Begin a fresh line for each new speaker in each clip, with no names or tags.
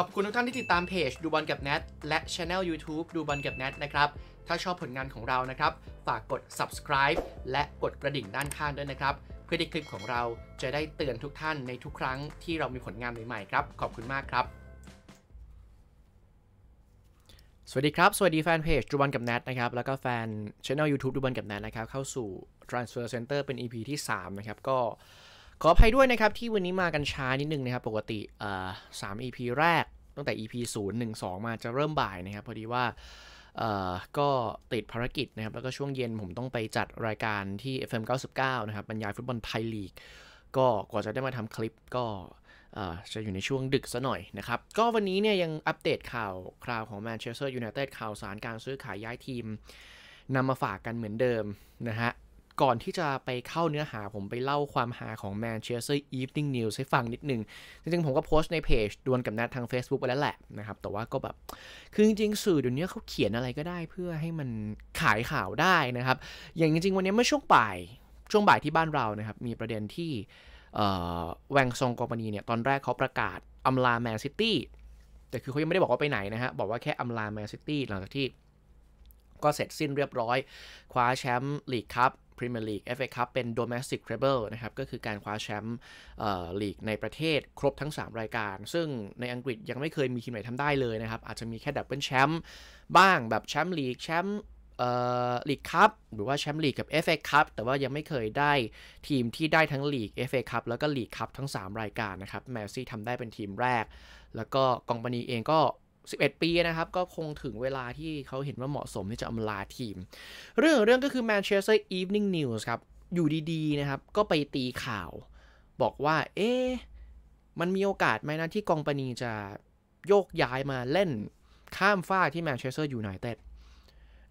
ขอบคุณทุกท่านที่ติดตามเพจดูบอลกับแนทและช anel YouTube ดูบอลกับแนทนะครับถ้าชอบผลงานของเรานะครับ ฝากกด subscribe และกดกระดิ่งด้านข้างด้วยนะครับ เพื่อที่คลิปของเราจะได้เตือนทุกท่านในทุกครั้งที่เรามีผลงานใหม่ๆครับขอบคุณมากครับ สวัสดีครับ สวัสดีแฟนเพจดูบอลกับแนทนะครับแล้วก็แฟนช anel YouTube ดูบอลกับแนทนะครับเข้าสู่ Transfer Center เป็น EP ที่3นะครับก็ขออภัยด้วยนะครับ ที่วันนี้มากันช้านิดนึงนะครับ ปกติสาม EP แรกตั้งแต่ EP 0 1 2 มาจะเริ่มบ่ายนะครับพอดีว่าก็ติดภารกิจนะครับ แล้วก็ช่วงเย็นผมต้องไปจัดรายการที่ FM 99 นะครับบรรยายฟุตบอลไทยลีกก็กว่าจะได้มาทำคลิปก็จะอยู่ในช่วงดึกซะหน่อยนะครับ ก็วันนี้เนี่ยยังอัปเดตข่าวคราวของแมนเชสเตอร์ยูไนเต็ดข่าวสารการซื้อขายย้ายทีมนำมาฝากกันเหมือนเดิมนะฮะก่อนที่จะไปเข้าเนื้อหาผมไปเล่าความหาของ Manchester Evening News ให้ฟังนิดนึงจริงๆผมก็โพสต์ในเพจดวลกับนัดทาง Facebook ไปแล้วแหละนะครับ แต่ว่าก็แบบ คือจริงๆสื่อเดี๋ยวนี้เขาเขียนอะไรก็ได้เพื่อให้มันขายข่าวได้นะครับ อย่างจริงๆวันนี้เมื่อช่วงบ่าย ช่วงบ่ายที่บ้านเรานะครับ มีประเด็นที่แวงซองกอมปานีเนี่ยตอนแรกเขาประกาศอาลาแมนซิตี้แต่คือเขายังไม่ได้บอกว่าไปไหนนะฮะบอกว่าแค่อาลาแมนซิตี้หลังจากที่ ก็เสร็จสิ้นเรียบร้อย คว้าแชมป์ลีกครับพรีเมียร์ลีกเอฟเอคัพเป็น d เมสติกเทรเบิลนะครับก็คือการคว้าแชมป์ลีกในประเทศครบทั้ง 3 รายการ ซึ่งในอังกฤษยังไม่เคยมีทีมไหนทำได้เลยนะครับ อาจจะมีแค่ดับเบิลแชมป์บ้างแบบแชมป์ลีก แชมป์ลีกคัพหรือว่าแชมป์ลีกกับ FA Cup แต่ว่ายังไม่เคยได้ทีมที่ได้ทั้งลีก FA Cup แล้วก็ลีกคัพทั้ง 3 รายการนะครับแมซี่ทำได้เป็นทีมแรกแล้วก็กองบันีเองก็11 ปีนะครับ ก็คงถึงเวลาที่เขาเห็นว่าเหมาะสมที่จะอำลาทีม เรื่องเรื่องก็คือ Manchester Evening News ครับ อยู่ดีๆ นะครับ ก็ไปตีข่าว บอกว่า เอ๊ะ มันมีโอกาสไหมนะที่กองปนีจะโยกย้ายมาเล่นข้ามฟ้าที่แเชสเตอร์ยูไนเต็ด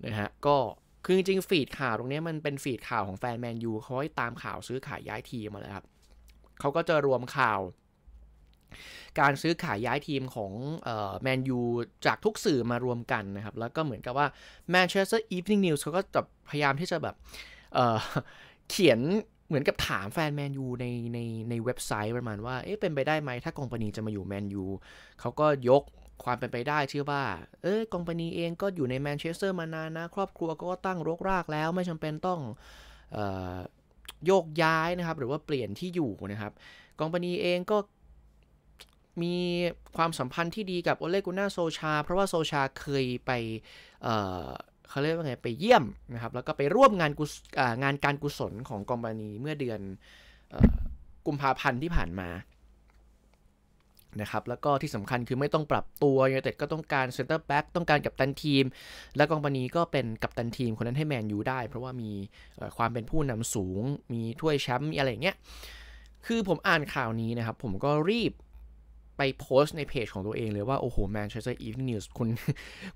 นะฮะก็คือจริงฟีดข่าวตรงนี้มันเป็นฟีดข่าวของแฟนแมนยูเขาให้ตามข่าวซื้อขายย้ายทีมมาแล้วครับเขาก็จะรวมข่าวการซื้อขายย้ายทีมของแมนยูจากทุกสื่อมารวมกันนะครับ แล้วก็เหมือนกับว่า Manchester Evening News เขาก็จะพยายามที่จะแบบเเขียนเหมือนกับถามแฟนแมนยูในในในเว็บไซต์ประมาณว่าเอ๊ะเป็นไปได้ไหมถ้ากองปนีจะมาอยู่แมนยูเขาก็ยกความเป็นไปได้ชื่อว่า เอะกองปนีเองก็อยู่ในแมนเชสเตอร์มานานนะครอบครัวก็ตั้งรกรากแล้ว ไม่จำาเป็นต้องโยกย้ายนะครับหรือว่าเปลี่ยนที่อยู่นะครับกองปนีเองก็มีความสัมพันธ์ที่ดีกับโอเลกุน่าโซชา เพราะว่าโซชาเคยไปเเขาเรียกว่าไงไปเยี่ยมนะครับ แล้วก็ไปร่วมงานกุงานการกุศลของกองบานี เมื่อเดือนกุมภาพันธ์ที่ผ่านมานะครับแล้วก็ที่สำคัญคือไม่ต้องปรับตัวยูไนเต็ดก็ต้องการเซ็นเตอร์แบ็กต้องการกัปตันทีม และกองปานีก็เป็นกัปตันทีมคนนั้นให้แมนยูได้ เพราะว่ามีความเป็นผู้นำสูง มีถ้วยแชมป์มีอะไรอย่างเงี้ยคือผมอ่านข่าวนี้นะครับผมก็รีบไปโพสต์ในเพจของตัวเองเลยว่า โอ้โหแมนเชสเตอร์อีฟนิวส์คุณ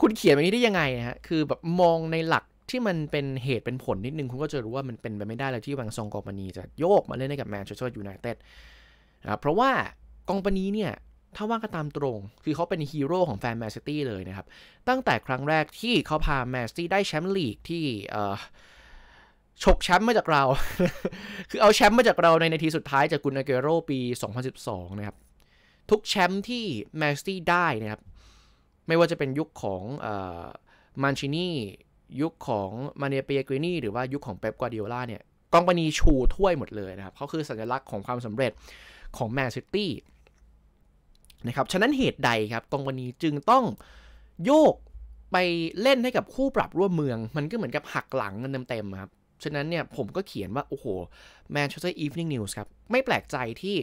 คุณเขียนแบบนี้ได้ยังไงนะฮะคือแบบมองในหลักที่มันเป็นเหตุเป็นผลนิดนึง คุณก็จะรู้ว่ามันเป็นไปไม่ได้เลยที่วังซองกองปานีจะโยกมาเล่นให้กับแมนเชสเตอร์ยูไนเต็ดนะเพราะว่ากองปนีเนี่ย ถ้าว่าก็ตามตรงคือเขาเป็นฮีโร่ของแฟนแมนซิตี้เลยนะครับ ตั้งแต่ครั้งแรกที่เขาพาแมนซิตี้ได้แชมป์ลีกที่ฉกแชมป์มาจากเราคือเอาแชมป์มาจากเราในนาทีสุดท้ายจากกุนอาเกโรปี 2012นะครับทุกแชมป์ที่แมนซิตี้ได้นะครับ ไม่ว่าจะเป็นยุคของมันชินียุคของมาเนเปียกรินี่หรือว่ายุคของเป๊ปกัวดียลลาเนี่ยกองปนีชูถ้วยหมดเลยนะครับเขาคือสัญลักษณ์ของความสำเร็จของแมนซิตี้นะครับ ฉะนั้นเหตุใดครับกองปนีจึงต้องโยกไปเล่นให้กับคู่ปรับร่วมเมือง มันก็เหมือนกับหักหลังเงินเต็มๆครับฉะนั้นเนี่ยผมก็เขียนว่าโอ้โหแมนเชสเตอร์อีฟนิ่งนิวส์ครับ ไม่แปลกใจที่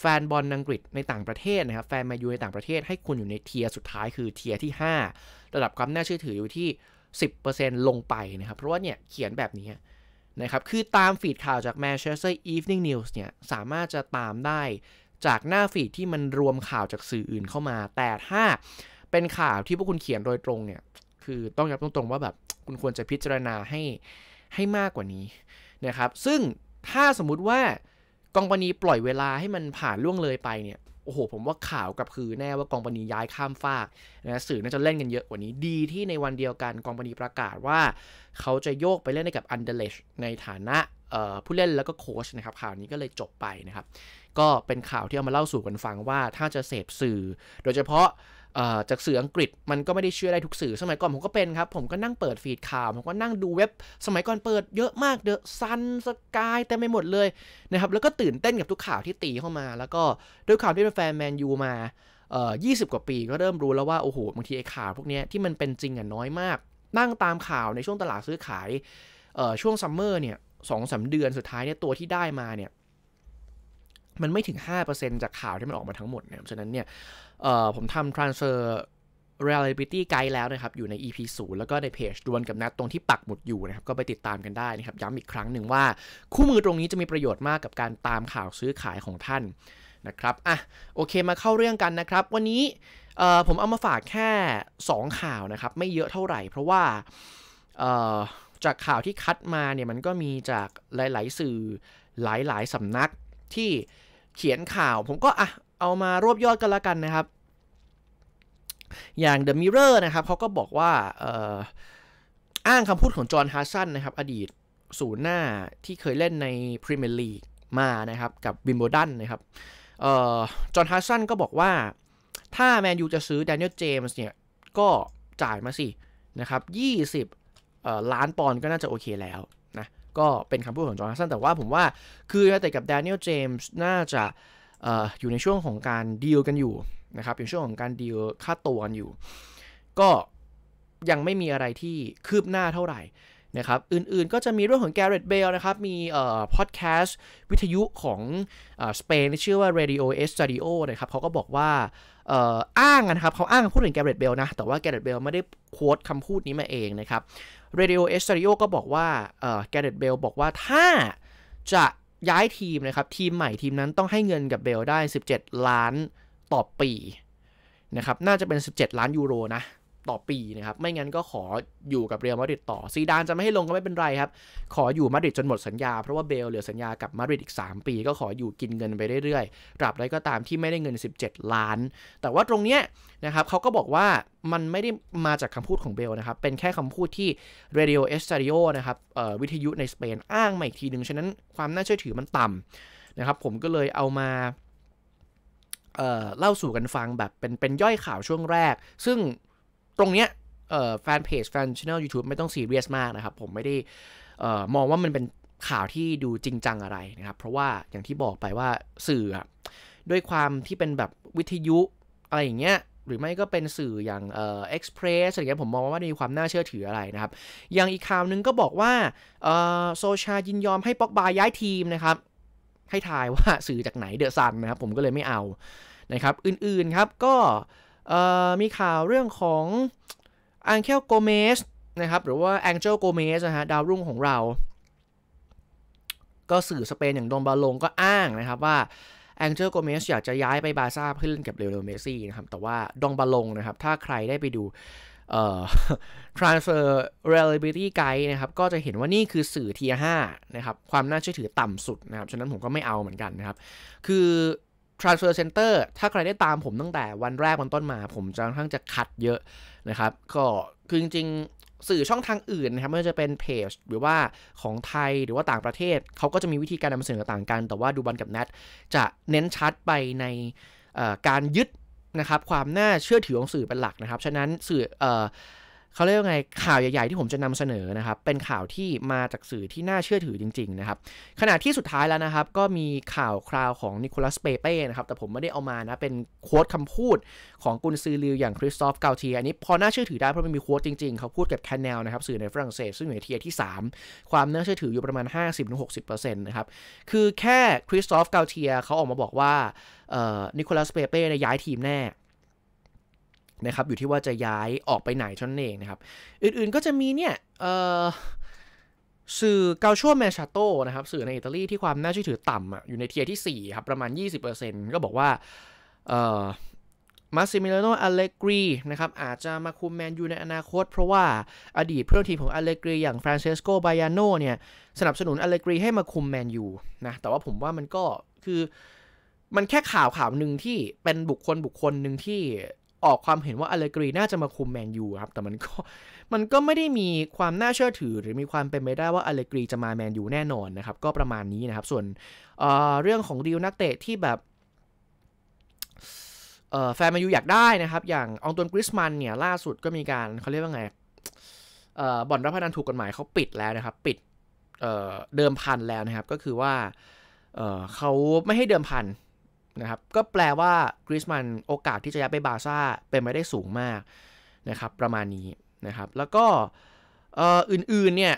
แฟนบอลอังกฤษในต่างประเทศนะครับ แฟนมายูในต่างประเทศให้คุณอยู่ในเทียร์สุดท้ายคือเทียร์ที่ 5 ระดับความน่าเชื่อถืออยู่ที่ 10%ลงไปนะครับ เพราะว่าเนี่ยเขียนแบบนี้นะครับคือตามฟีดข่าวจากแมนเชสเตอร์อีฟนิ่งนิวส์เนี่ย สามารถจะตามได้จากหน้าฟีดที่มันรวมข่าวจากสื่ออื่นเข้ามา แต่ถ้าเป็นข่าวที่พวกคุณเขียนโดยตรงเนี่ยคือต้องยับตรงๆ ว่าแบบคุณควรจะพิจารณาให้ให้มากกว่านี้นะครับ ซึ่งถ้าสมมุติว่ากองปนีปล่อยเวลาให้มันผ่านล่วงเลยไปเนี่ย โอ้โห ผมว่าข่าวกับคือแน่ว่ากองปนีย้ายข้ามฟากนะสื่อน่าจะเล่นกันเยอะกว่านี้ ดีที่ในวันเดียวกันกองปนีประกาศว่า เขาจะโยกไปเล่นให้กับอันเดเลชในฐานะผู้เล่นแล้วก็โค้ชนะครับ ข่าวนี้ก็เลยจบไปนะครับ ก็เป็นข่าวที่เอามาเล่าสู่กันฟังว่าถ้าจะเสพสื่อ โดยเฉพาะจากสื่ออังกฤษมันก็ไม่ได้เชื่อได้ทุกสื่อสมัยก่อนผมก็เป็นครับผมก็นั่งเปิดฟีดข่าวผมก็นั่งดูเว็บสมัยก่อนเปิดเยอะมากเดอะซันสกายแต่ไม่หมดเลยนะครับแล้วก็ตื่นเต้นกับทุกข่าวที่ตีเข้ามา แล้วก็ด้วยความที่เป็นแฟนแมนยูมาเอ่อยีกว่าปีก็เริ่มรู้แล้วว่าโอ้โหบางทีไอ้ข่าว พวกนี้ที่มันเป็นจริงอ่ะน้อยมาก นั่งตามข่าวในช่วงตลาดซื้อขาย ช่วงซัมเมอร์เนี่ยสองสาเดือนสุดท้ายเนี่ยตัวที่ได้มาเนี่ยมันไม่ถึง 5%จากข่าวที่มันออกมาทั้งหมดนะครับฉะนั้นเนี่ยผมทำ transfer reliability guide แล้วนะครับ อยู่ใน EP 0แล้วก็ในเพจดวลกับนัดตรงที่ปักหมุดอยู่นะครับ ก็ไปติดตามกันได้นะครับย้ำอีกครั้งหนึ่งว่าคู่มือตรงนี้จะมีประโยชน์มากกับการตามข่าวซื้อขายของท่าน นะครับอ่ะโอเคมาเข้าเรื่องกันนะครับ วันนี้ผมเอามาฝากแค่ 2 ข่าวนะครับไม่เยอะเท่าไหร่เพราะว่าจากข่าวที่คัดมาเนี่ยมันก็มีจากหลายๆสื่อหลายๆสำนักที่เขียนข่าวผมก็อ่ะเอามารวบยอดกันละกันนะครับ อย่าง The Mirror นะครับเขาก็บอกว่าอ้างคำพูดของจอห์นฮาร์ชันนะครับ อดีตศูนย์หน้าที่เคยเล่นในพรีเมียร์ลีกมานะครับกับบิมโบดันนะครับจอห์นฮาร์ชันก็บอกว่าถ้าแมนยูจะซื้อแดเนียลเจมส์เนี่ยก็จ่ายมาสิ นะครับ 20 ล้านปอนด์ก็น่าจะโอเคแล้วก็เป็นคำพูดของจอห์นสันแต่ว่าผมว่าคือแต่กับแดเนียล เจมส์น่าจะออยู่ในช่วงของการดีลกันอยู่นะครับอยู่ช่วงของการดีลค่าตัวกันอยู่ ก็ยังไม่มีอะไรที่คืบหน้าเท่าไหร่นะครับอื่นๆ ก็จะมีเรื่องของแกเรตเบลนะครับ มีเอ่อพอดแคสต์วิทยุของสเปนที่ชื่อว่า Radio Estadio นะครับเขาก็บอกว่าอ้างนะครับ เขาอ้างพูดถึงแกเรตเบลนะ แต่ว่า แกเรตเบลไม่ได้โค้ดคำพูดนี้มาเอง นะครับ Radio Estadio ก็บอกว่าแกเรตเบลบอกว่า ถ้าจะย้ายทีม นะครับ ทีมใหม่ทีมนั้น ต้องให้เงินกับ เบลได้ 17 ล้านต่อ ปี นะครับ น่าจะเป็น 17 ล้าน ยูโร นะต่อปีนะครับไม่งั้นก็ขออยู่กับเรอัลมาดริดต่อซีดานจะไม่ให้ลงก็ไม่เป็นไรครับขออยู่มาดริดจนหมดสัญญาเพราะว่าเบลเหลือสัญญากับมาดริดอีก3ปี ก็ขออยู่กินเงินไปเรื่อยๆตราบใดก็ตามที่ไม่ได้เงิน 17 ล้าน แต่ว่าตรงเนี้ยนะครับเขาก็บอกว่ามันไม่ได้มาจากคำพูดของเบลนะครับเป็นแค่คำพูดที่ Radio Estadio นะครับวิทยุในสเปนอ้างมาอีกทีหนึ่งฉะนั้นความน่าเชื่อถือมันต่ำนะครับผมก็เลยเอามาเล่าสู่กันฟังแบบเป็นเป็นย่อยข่าวช่วงแรก ซึ่งตรงเนี้ยแฟนเพจแฟนช่องยูทูบไม่ต้องซีเรียสมากนะครับผมไม่ได้มองว่ามันเป็นข่าวที่ดูจริงจังอะไรนะครับ เพราะว่าอย่างที่บอกไปว่าสื่อด้วยความที่เป็นแบบวิทยุอะไรอย่างเงี้ยหรือไม่ก็เป็นสื่ออย่างเอ็กซ์เพรสอะไรเงี้ยผมมองว่ามีความน่าเชื่อถืออะไรนะครับอย่างอีกข่าวนึงก็บอกว่าโซชายินยอมให้ป็อกบาย้ายทีมนะครับให้ทายว่าสื่อจากไหนเดอะซันนะครับผมก็เลยไม่เอานะครับอื่นๆครับก็มีข่าวเรื่องของอังเคลโกเมสนะครับหรือว่าแองเจลโกเมสนะฮะดาวรุ่งของเราก็สื่อสเปนอย่างดองบาลงก็อ้างนะครับ ว่าแองเจลโกเมสอยากจะย้ายไปบาซ่าเพื่อเล่นกับเรอัลเมซี่นะครับ แต่ว่าดองบาลงนะครับถ้าใครได้ไปดูเอ่อ transfer reliability guide นะครับก็จะเห็นว่านี่คือสื่อ t i 5นะครับความน่าเชื่อถือต่ำสุดนะครับฉะนั้นผมก็ไม่เอาเหมือนกันนะครับคือ transfer center ถ้าใครได้ตามผมตั้งแต่วันแรกวันต้นมา ผมจะค่อนข้างจะคัดเยอะนะครับ ก็คือจริงๆสื่อช่องทางอื่นนะครับไม่ว่าจะเป็นเพจหรือว่าของไทยหรือว่าต่างประเทศเขาก็จะมีวิธีการนำเสนอต่างกัน แต่ว่าดูบอลกับนทจะเน้นชัดไปในการยึดนะครับ ความน่าเชื่อถือของสื่อเป็นหลักนะครับ ฉะนั้นสื่อเขาเรียกว่าไง ข่าวใหญ่ๆที่ผมจะนำเสนอนะครับ เป็นข่าวที่มาจากสื่อที่น่าเชื่อถือจริงๆนะครับ ขณะที่สุดท้ายแล้วนะครับ ก็มีข่าวคราวของนิโคลัสเปเป้นะครับแต่ผมไม่ได้เอามานะ เป็นโค้ดคำพูดของกุนซือลิว อย่างคริสตอฟเกาเทียอันนี้พอน่าเชื่อถือได้ เพราะมันมีโค้ดจริงๆ เขาพูดกับแคนแนลนะครับ สื่อในฝรั่งเศสซึ่งอยู่ในเทียที่ 3 ความน่าเชื่อถืออยู่ประมาณ50-60%นะครับคือแค่คริสตอฟเกาเทียเขาออกมาบอกว่านิโคลัสเปเป้ย้ายทีมแน่นะครับ อยู่ที่ว่าจะย้ายออกไปไหนท่านเองนะครับ อื่นๆก็จะมีเนี่ยสื่อเกาชัวแมชาโตนะครับ สื่อในอิตาลีที่ความน่าเชื่อถือต่ำอ่ะอยู่ในเทียร์ที่ 4 ครับ ประมาณ 20%ก็บอกว่ามาซิมิเลโนอเลกรีนะครับ อาจจะมาคุมแมนยูในอนาคต เพราะว่าอดีตเพื่อนทีมของอเลกรี อย่างฟรานเชสโก บายาโนเนี่ย สนับสนุนอเลกรีให้มาคุมแมนยูนะแต่ว่าผมว่ามันก็คือมันแค่ข่าวข่าวหนึ่งที่เป็นบุคคลบุคคลหนึ่งที่ออกความเห็นว่าอเลกรีน่าจะมาคุมแมนยูครับ แต่มันก็มันก็ไม่ได้มีความน่าเชื่อถือ หรือมีความเป็นไปได้ว่าอเลกรีจะมาแมนยูแน่นอนนะครับ ก็ประมาณนี้นะครับส่วนเเรื่องของดีลนักเตะที่แบบแฟนแมนยูอยากได้นะครับ อย่างองตวนกริสมันเนี่ยล่าสุดก็มีการเขาเรียกว่าไงบ่อนรับพนันถูกกฎหมายเขาปิดแล้วนะครับ ปิดเดิมพันแล้วนะครับก็คือว่าเขาไม่ให้เดิมพันนะครับก็แปลว่ากริสมันโอกาสที่จะย้ายไปบาซ่าเป็นไม่ได้สูงมากนะครับ ประมาณนี้นะครับ แล้วก็อื่นๆเนี่ย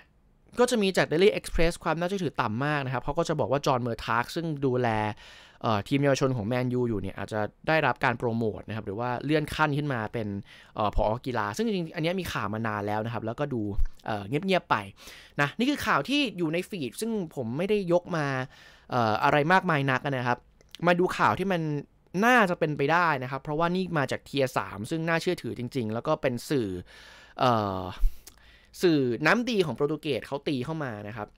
ก็จะมีจาก Daily Express ความน่าเชื่อถือต่ำมากนะครับเขาก็จะบอกว่าจอห์นเมอร์ทาร์กซึ่งดูแลทีมเยาวชนของแมนยูอยู่เนี่ยอาจจะได้รับการโปรโมทนะครับหรือว่าเลื่อนขั้นขึ้นมาเป็นอออกีฬา ซึ่งจริงๆอันนี้มีข่าวมานานแล้วนะครับ แล้วก็ดูเงียบๆไปนะนี่คือข่าวที่อยู่ในฟีดซึ่งผมไม่ได้ยกมาอะไรมากมายนักนะครับมาดูข่าวที่มันน่าจะเป็นไปได้นะครับ เพราะว่านี่มาจากเทียสามซึ่งน่าเชื่อถือจริง ๆ แล้วก็เป็นสื่ออสื่อน้ำดีของโปรตุเกสเขาตีเข้ามานะครับ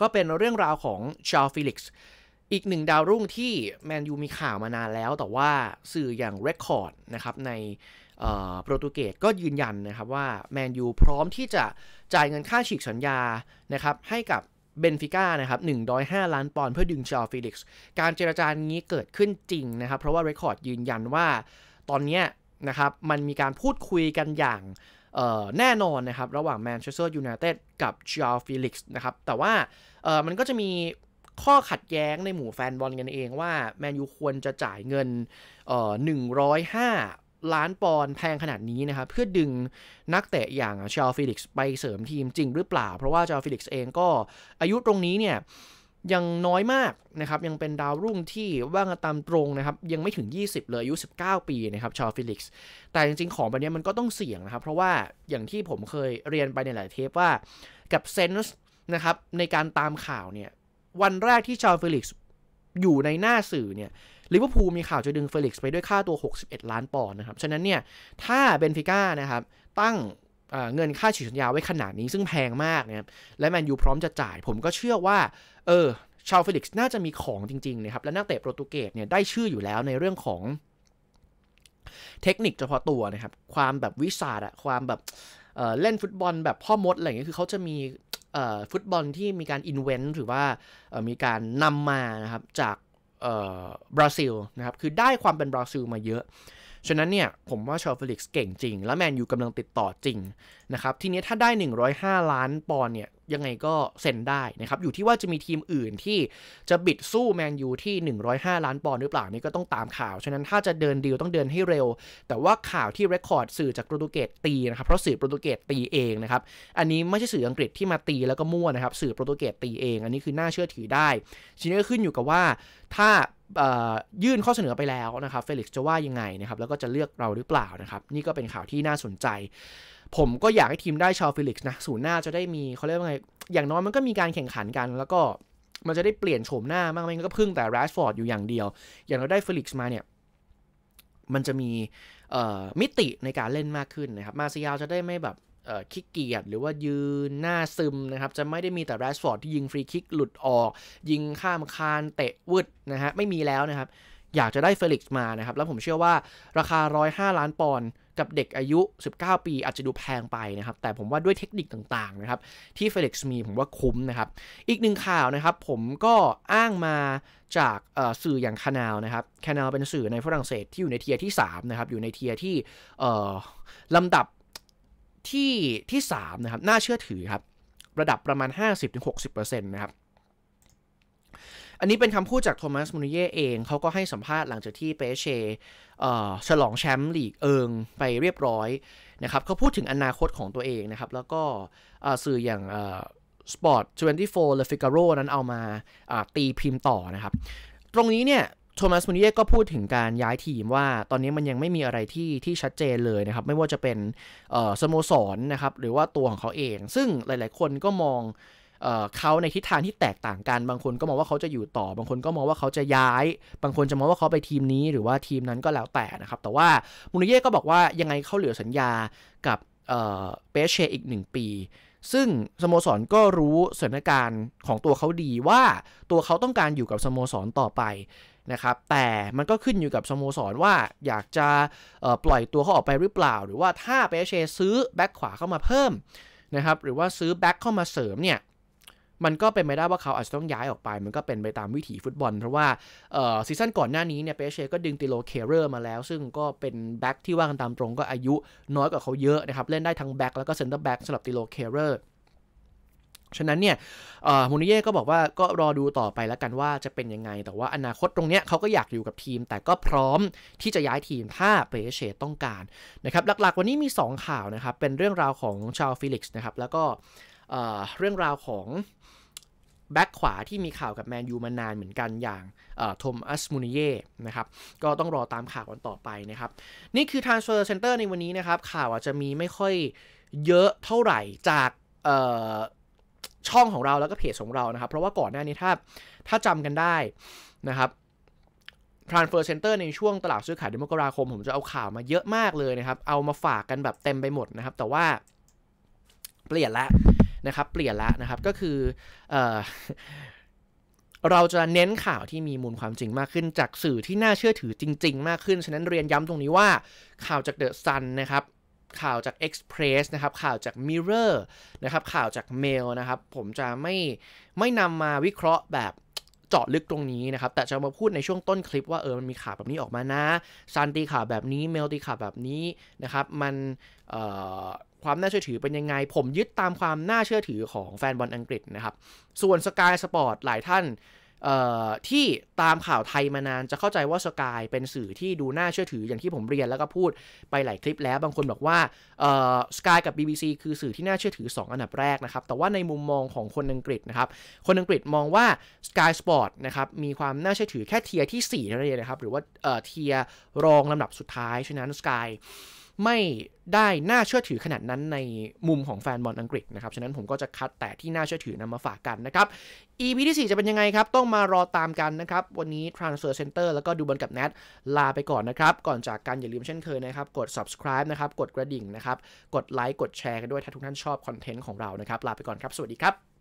ก็เป็นเรื่องราวของชาลฟิลิกซ์อีกหนึ่งดาวรุ่งที่แมนยูมีข่าวมานานแล้วแต่ว่าสื่ออย่างเรคคอร์ดนะครับในโปรตุเกสก็ยืนยันนะครับว่า แมนยูพร้อมที่จะจ่ายเงินค่าฉีกสัญญานะครับให้กับเบนฟิก้านะครับ105 ล้านปอนด์เพื่อดึงชาลฟิลิกซ์การเจรจานี้เกิดขึ้นจริงนะครับ เพราะว่าเรคคอร์ดยืนยันว่าตอนนี้นะครับ มันมีการพูดคุยกันอย่างแน่นอนนะครับ ระหว่างแมนเชสเตอร์ยูไนเต็ดกับชาลฟิลิกซ์นะครับ แต่ว่ามันก็จะมีข้อขัดแย้งในหมู่แฟนบอลกันเองว่าแมนยูควรจะจ่ายเงิน105ล้านปอนด์แพงขนาดนี้นะครับ เพื่อดึงนักเตะอย่างชาลฟิลิกซ์ไปเสริมทีมจริงหรือเปล่า เพราะว่าชาลฟิลิกซ์เองก็อายุตรงนี้เนี่ยยังน้อยมากนะครับยังเป็นดาวรุ่งที่ว่างตามตรงนะครับยังไม่ถึง 20 เลยอายุ 19 ปีนะครับชาฟิลิกส์แต่จริงๆของแบบนี้มันก็ต้องเสี่ยงนะครับ เพราะว่าอย่างที่ผมเคยเรียนไปในหลายเทปว่ากับเซนส์นะครับในการตามข่าวเนี่ยวันแรกที่ชาฟิลิกส์อยู่ในหน้าสื่อเนี่ยลิเวอร์พูลมีข่าวจะดึงเฟลิกซ์ไปด้วยค่าตัว 61 ล้านปอนด์นะครับ ฉะนั้นเนี่ย ถ้าเบนฟิก้านะครับตั้งเงินค่าฉีกสัญญาไว้ขนาดนี้ซึ่งแพงมากนะครับและแมนยูพร้อมจะจ่าย ผมก็เชื่อว่า เออ ชาวเฟลิกซ์น่าจะมีของจริงๆนะครับ และนักเตะโปรตุเกสเนี่ยได้ชื่ออยู่แล้วในเรื่องของเทคนิคเฉพาะตัวนะครับ ความแบบวิสาดอะความแบบเเล่นฟุตบอลแบบพ่อมดอะไรอย่างเงี้ย คือเขาจะมีฟุตบอลที่มีการอินเวนต์หรือว่ามีการนำมานะครับจากบราซิลนะครับ คือได้ความเป็นบราซิลมาเยอะ ฉะนั้นเนี่ย ผมว่าชอฟลิกส์เก่งจริง และแมนยูกำลังติดต่อจริงนะครับทีนี้ถ้าได้ 105 ล้านปอนเนี่ยยังไงก็เซ็นได้นะครับอยู่ที่ว่าจะมีทีมอื่นที่จะบิดสู้แมนยูที่ 105 ล้านปอนด์หรือเปล่านี่ก็ต้องตามข่าว ฉะนั้นถ้าจะเดินดีลต้องเดินให้เร็ว แต่ว่าข่าวที่เรคคอร์ดสื่อจากโปรตุเกสตีนะครับเพราะสื่อโปรตุเกสตีเองนะครับอันนี้ไม่ใช่สื่ออังกฤษที่มาตีแล้วก็มั่วนะครับสื่อโปรตุเกสตีเองอันนี้คือน่าเชื่อถือได้ทีนี้ก็ขึ้นอยู่กับว่าถ้ายื่นข้อเสนอไปแล้วนะครับเฟลิกซ์จะว่ายังไงนะครับแล้วก็จะเลือกเราหรือเปล่านะครับ นี่ก็เป็นข่าวที่น่าสนใจผมก็อยากให้ทีมได้ชาวฟิลิกส์นะศูนย์หน้าจะได้มีเขาเรียกว่าไงอย่างน้อยมันก็มีการแข่งขันกัน แล้วก็มันจะได้เปลี่ยนโฉมหน้ามากไม่ก็พึ่งแต่แรชฟอร์ดอยู่อย่างเดียว อย่างเราได้ฟิลิกส์มาเนี่ยมันจะมีมิติในการเล่นมากขึ้นนะครับมาซิยาจะได้ไม่แบบขี้เกียจหรือว่ายืนหน้าซึมนะครับจะไม่ได้มีแต่แรชฟอร์ดที่ยิงฟรีคิกหลุดออก ยิงข้ามคานเตะวุดนะฮะไม่มีแล้วนะครับอยากจะได้เฟลิกซ์มานะครับแล้วผมเชื่อว่า ราคา 105 ล้านปอนด์กับเด็กอายุ 19 ปี อาจจะดูแพงไปนะครับแต่ผมว่าด้วยเทคนิคต่างๆนะครับที่เฟลิกซ์มีผมว่าคุ้มนะครับอีกหนึ่งข่าวนะครับผมก็อ้างมาจากสื่ออย่างคานาลนะครับคานาลเป็นสื่อในฝรั่งเศสที่อยู่ในเทียที่3นะครับอยู่ในเทียที่ลำดับที่ที่ 3นะครับน่าเชื่อถือครับระดับประมาณ 50-60%นะครับอันนี้เป็นคำพูดจากโทมัส มูนิเย่เอง เขาก็ให้สัมภาษณ์หลังจากที่เปเชฉลองแชมป์ลีกเอิงไปเรียบร้อยนะครับเขาพูดถึงอนาคตของตัวเองนะครับ แล้วก็สื่ออย่างปอร์ต24 Le Figaro นั้นเอามาตีพิมพ์ต่อนะครับ ตรงนี้เนี่ย โทมัส มูนิเย่ก็พูดถึงการย้ายทีมว่าตอนนี้มันยังไม่มีอะไรที่ที่ชัดเจนเลยนะครับ ไม่ว่าจะเป็นสโมสรนนะครับ หรือว่าตัวของเขาเอง ซึ่งหลาย ๆ คนก็มองเขาในทิศทางที่แตกต่างกัน บางคนก็มองว่าเขาจะอยู่ต่อ บางคนก็มองว่าเขาจะย้าย บางคนจะมองว่าเขาไปทีมนี้หรือว่าทีมนั้นก็แล้วแต่นะครับ แต่ว่ามูนิเย่ก็บอกว่ายังไงเขาเหลือสัญญากับเปเชอีก 1 ปี ซึ่งสโมสรก็รู้สถานการณ์ของตัวเขาดีว่าตัวเขาต้องการอยู่กับสโมสรต่อไปนะครับ แต่มันก็ขึ้นอยู่กับสโมสรว่าอยากจะปล่อยตัวเขาออกไปหรือเปล่า หรือว่าถ้าเปเชซื้อแบ็คขวาเข้ามาเพิ่มนะครับ หรือว่าซื้อแบ็คเข้ามาเสริมเนี่ยมันก็เป็นไปได้ว่าเขาอาจจะต้องย้ายออกไป มันก็เป็นไปตามวิถีฟุตบอล เพราะว่าซีซั่นก่อนหน้านี้เนี่ยเปเชก็ดึงติโลเคเรอร์มาแล้ว ซึ่งก็เป็นแบ็กที่ว่ากันตามตรงก็อายุน้อยกว่าเขาเยอะนะครับ เล่นได้ทั้งแบ็กแล้วก็เซนเตอร์แบ็กสำหรับติโลเคเรอร์ ฉะนั้นเนี่ยมูนิเย่ก็บอกว่าก็รอดูต่อไปแล้วกันว่าจะเป็นยังไง แต่ว่าอนาคตตรงเนี้ยเขาก็อยากอยู่กับทีม แต่ก็พร้อมที่จะย้ายทีมถ้าเปเชต้องการนะครับ หลักๆวันนี้มี 2 ข่าวนะครับ เป็นเรื่องราวของชาวฟิลิกซ์นะครับแล้วก็เรื่องราวของแบ็กขวาที่มีข่าวกับแมนยูมานานเหมือนกันอย่างโทมัสมูนิเย่นะครับก็ต้องรอตามข่าวกันต่อไปนะครับ นี่คือ Transfer Center ในวันนี้นะครับข่าวอาจจะมีไม่ค่อยเยอะเท่าไหร่จากช่องของเราแล้วก็เพจของเรานะครับ เพราะว่าก่อนหน้านี้ถ้าถ้าจำกันได้นะครับ Transfer Center ในช่วงตลาดซื้อขายเดือนมกราคม ผมจะเอาข่าวมาเยอะมากเลยนะครับเอามาฝากกันแบบเต็มไปหมดนะครับ แต่ว่าเปลี่ยนละนะครับเปลี่ยนละนะครับ ก็คือเเราจะเน้นข่าวที่มีมูลความจริงมากขึ้น จากสื่อที่น่าเชื่อถือจริงๆมากขึ้น ฉะนั้นเรียนย้ำตรงนี้ว่า ข่าวจากเดอะซันนะครับข่าวจาก Express นะครับข่าวจาก Mirror นะครับข่าวจาก Mail นะครับผมจะไม่ไม่นำมาวิเคราะห์แบบเจาะลึกตรงนี้นะครับ แต่จะมาพูดในช่วงต้นคลิปว่าเออมันมีข่าวแบบนี้ออกมานะซันตีข่าวแบบนี้เมลตีข่าวแบบนี้นะครับมันเอความน่าเชื่อถือเป็นยังไง ผมยึดตามความน่าเชื่อถือของแฟนบอลอังกฤษนะครับส่วนสกายสปอร์ตหลายท่านที่ตามข่าวไทยมานานจะเข้าใจว่าสกายเป็นสื่อที่ดูน่าเชื่อถือ อย่างที่ผมเรียนแล้วก็พูดไปหลายคลิปแล้ว บางคนบอกว่าสกายกับ BBC คือสื่อที่น่าเชื่อถือ 2 อันดับแรกนะครับแต่ว่าในมุมมองของคนอังกฤษนะครับคนอังกฤษมองว่า Sky Sport นะครับมีความน่าเชื่อถือแค่เทียร์ที่4นั่นเองนะครับหรือว่าเทียรองลำดับสุดท้ายฉะนั้น Sky ไม่ได้น่าเชื่อถือขนาดนั้นในมุมของแฟนบอลอังกฤษนะครับฉะนั้นผมก็จะคัดแต่ที่น่าเชื่อถือนำมาฝากกันนะครับ EP ที่ 4 จะเป็นยังไงครับ ต้องมารอตามกันนะครับ วันนี้ Transfer Center แล้วก็ดูบอลกับแนทลาไปก่อนนะครับ ก่อนจากกันอย่าลืมเช่นเคยนะครับ กด subscribe นะครับ กดกระดิ่งนะครับ กดไลค์กดแชร์กันด้วยถ้าทุกท่านชอบคอนเทนต์ของเรานะครับ ลาไปก่อนครับ สวัสดีครับ